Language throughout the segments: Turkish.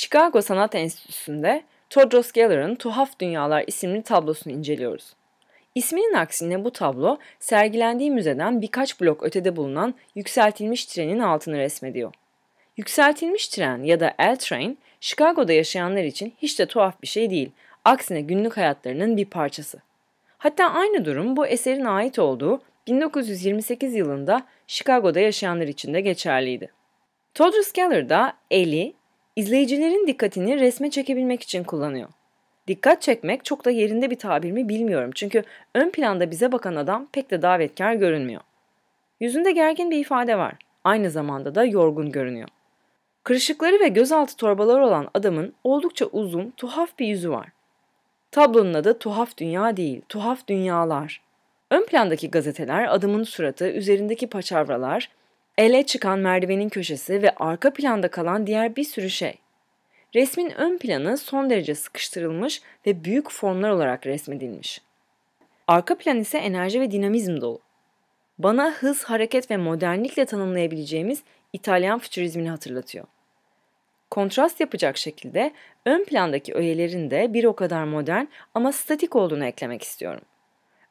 Chicago Sanat Enstitüsü'nde Todros Geller'ın Tuhaf Dünyalar isimli tablosunu inceliyoruz. İsminin aksine bu tablo sergilendiği müzeden birkaç blok ötede bulunan yükseltilmiş trenin altını resmediyor. Yükseltilmiş tren ya da L Train, Chicago'da yaşayanlar için hiç de tuhaf bir şey değil. Aksine günlük hayatlarının bir parçası. Hatta aynı durum bu eserin ait olduğu 1928 yılında Chicago'da yaşayanlar için de geçerliydi. Todros Geller da Ellie, İzleyicilerin dikkatini resme çekebilmek için kullanıyor. Dikkat çekmek çok da yerinde bir tabir mi bilmiyorum çünkü ön planda bize bakan adam pek de davetkar görünmüyor. Yüzünde gergin bir ifade var. Aynı zamanda da yorgun görünüyor. Kırışıkları ve gözaltı torbaları olan adamın oldukça uzun, tuhaf bir yüzü var. Tablonun adı Tuhaf Dünya değil, Tuhaf Dünyalar. Ön plandaki gazeteler adamın suratı, üzerindeki paçavralar, Ele çıkan merdivenin köşesi ve arka planda kalan diğer bir sürü şey. Resmin ön planı son derece sıkıştırılmış ve büyük formlar olarak resmedilmiş. Arka plan ise enerji ve dinamizm dolu. Bana hız, hareket ve modernlikle tanımlayabileceğimiz İtalyan fütürizmini hatırlatıyor. Kontrast yapacak şekilde ön plandaki öğelerin de bir o kadar modern ama statik olduğunu eklemek istiyorum.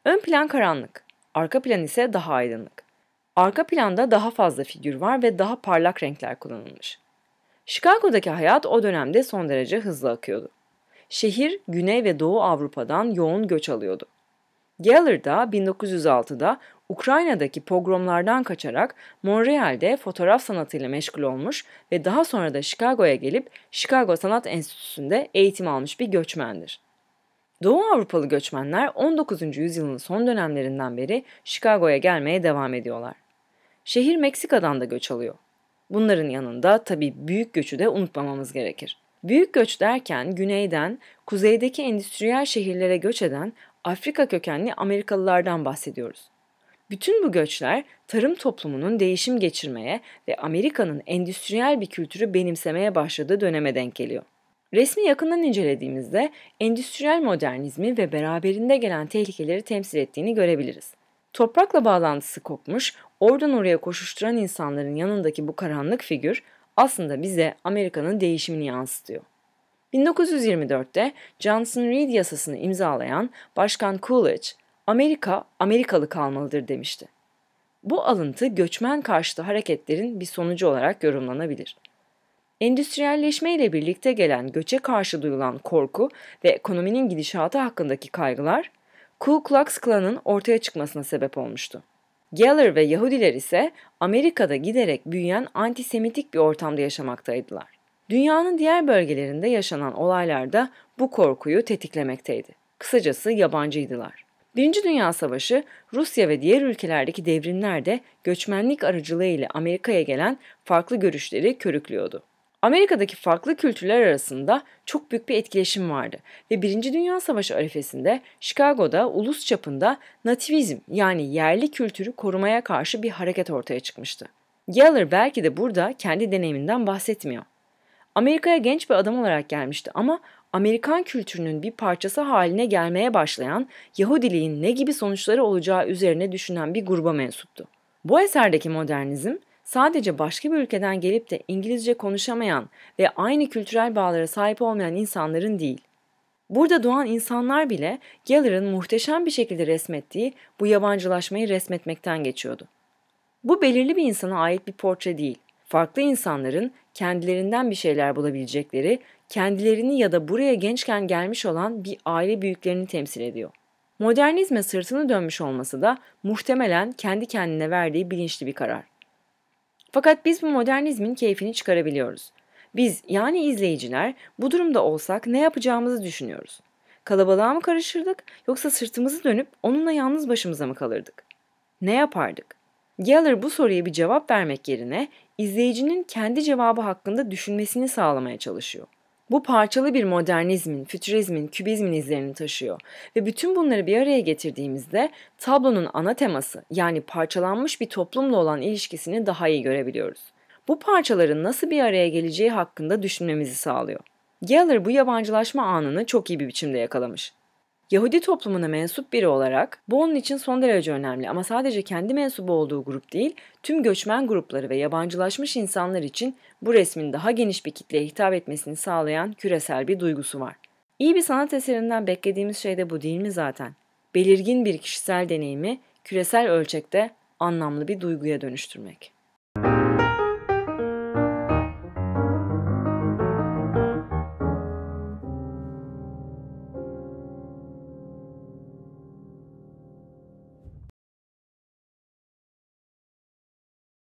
Ön plan karanlık, arka plan ise daha aydınlık. Arka planda daha fazla figür var ve daha parlak renkler kullanılmış. Chicago'daki hayat o dönemde son derece hızlı akıyordu. Şehir Güney ve Doğu Avrupa'dan yoğun göç alıyordu. Geller'da 1906'da Ukrayna'daki pogromlardan kaçarak Montreal'de fotoğraf sanatıyla meşgul olmuş ve daha sonra da Chicago'ya gelip Chicago Sanat Enstitüsü'nde eğitim almış bir göçmendir. Doğu Avrupalı göçmenler 19. yüzyılın son dönemlerinden beri Chicago'ya gelmeye devam ediyorlar. Şehir Meksika'dan da göç alıyor. Bunların yanında tabii büyük göçü de unutmamamız gerekir. Büyük göç derken güneyden kuzeydeki endüstriyel şehirlere göç eden Afrika kökenli Amerikalılardan bahsediyoruz. Bütün bu göçler tarım toplumunun değişim geçirmeye ve Amerika'nın endüstriyel bir kültürü benimsemeye başladığı döneme denk geliyor. Resmi yakından incelediğimizde endüstriyel modernizmi ve beraberinde gelen tehlikeleri temsil ettiğini görebiliriz. Toprakla bağlantısı kopmuş, oradan oraya koşuşturan insanların yanındaki bu karanlık figür aslında bize Amerika'nın değişimini yansıtıyor. 1924'te Johnson-Reed yasasını imzalayan Başkan Coolidge, Amerika Amerikalı kalmalıdır demişti. Bu alıntı göçmen karşıtı hareketlerin bir sonucu olarak yorumlanabilir. Endüstriyelleşme ile birlikte gelen göçe karşı duyulan korku ve ekonominin gidişatı hakkındaki kaygılar Ku Klux Klan'ın ortaya çıkmasına sebep olmuştu. Geller ve Yahudiler ise Amerika'da giderek büyüyen antisemitik bir ortamda yaşamaktaydılar. Dünyanın diğer bölgelerinde yaşanan olaylar da bu korkuyu tetiklemekteydi. Kısacası yabancıydılar. Birinci Dünya Savaşı, Rusya ve diğer ülkelerdeki devrimler de göçmenlik aracılığı ile Amerika'ya gelen farklı görüşleri körüklüyordu. Amerika'daki farklı kültürler arasında çok büyük bir etkileşim vardı ve Birinci Dünya Savaşı arifesinde Chicago'da ulus çapında nativizm yani yerli kültürü korumaya karşı bir hareket ortaya çıkmıştı. Geller belki de burada kendi deneyiminden bahsetmiyor. Amerika'ya genç bir adam olarak gelmişti ama Amerikan kültürünün bir parçası haline gelmeye başlayan Yahudiliğin ne gibi sonuçları olacağı üzerine düşünen bir gruba mensuptu. Bu eserdeki modernizm Sadece başka bir ülkeden gelip de İngilizce konuşamayan ve aynı kültürel bağlara sahip olmayan insanların değil. Burada doğan insanlar bile Geller'ın muhteşem bir şekilde resmettiği bu yabancılaşmayı resmetmekten geçiyordu. Bu belirli bir insana ait bir portre değil. Farklı insanların kendilerinden bir şeyler bulabilecekleri, kendilerini ya da buraya gençken gelmiş olan bir aile büyüklerini temsil ediyor. Modernizme sırtını dönmüş olması da muhtemelen kendi kendine verdiği bilinçli bir karar. Fakat biz bu modernizmin keyfini çıkarabiliyoruz. Biz yani izleyiciler bu durumda olsak ne yapacağımızı düşünüyoruz. Kalabalığa mı karışırdık yoksa sırtımızı dönüp onunla yalnız başımıza mı kalırdık? Ne yapardık? Geller bu soruya bir cevap vermek yerine izleyicinin kendi cevabı hakkında düşünmesini sağlamaya çalışıyor. Bu parçalı bir modernizmin, fütürizmin, kübizmin izlerini taşıyor ve bütün bunları bir araya getirdiğimizde tablonun ana teması yani parçalanmış bir toplumla olan ilişkisini daha iyi görebiliyoruz. Bu parçaların nasıl bir araya geleceği hakkında düşünmemizi sağlıyor. Geller bu yabancılaşma anını çok iyi bir biçimde yakalamış. Yahudi toplumuna mensup biri olarak bu onun için son derece önemli ama sadece kendi mensubu olduğu grup değil, tüm göçmen grupları ve yabancılaşmış insanlar için bu resmin daha geniş bir kitleye hitap etmesini sağlayan küresel bir duygusu var. İyi bir sanat eserinden beklediğimiz şey de bu değil mi zaten? Belirgin bir kişisel deneyimi küresel ölçekte anlamlı bir duyguya dönüştürmek.